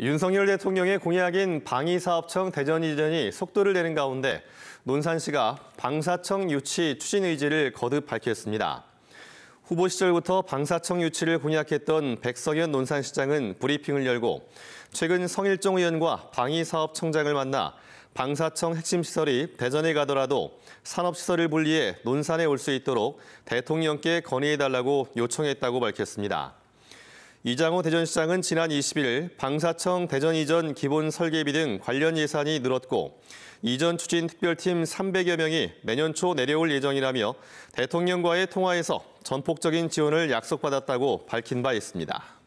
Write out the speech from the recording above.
윤석열 대통령의 공약인 방위사업청 대전 이전이 속도를 내는 가운데 논산시가 방사청 유치 추진 의지를 거듭 밝혔습니다. 후보 시절부터 방사청 유치를 공약했던 백성현 논산시장은 브리핑을 열고 최근 성일종 의원과 방위사업청장을 만나 방사청 핵심 시설이 대전에 가더라도 산업시설을 분리해 논산에 올 수 있도록 대통령께 건의해달라고 요청했다고 밝혔습니다. 이장호 대전시장은 지난 20일 방사청 대전 이전 기본 설계비 등 관련 예산이 늘었고 이전 추진 특별팀 300여 명이 내년 초 내려올 예정이라며 대통령과의 통화에서 전폭적인 지원을 약속받았다고 밝힌 바 있습니다.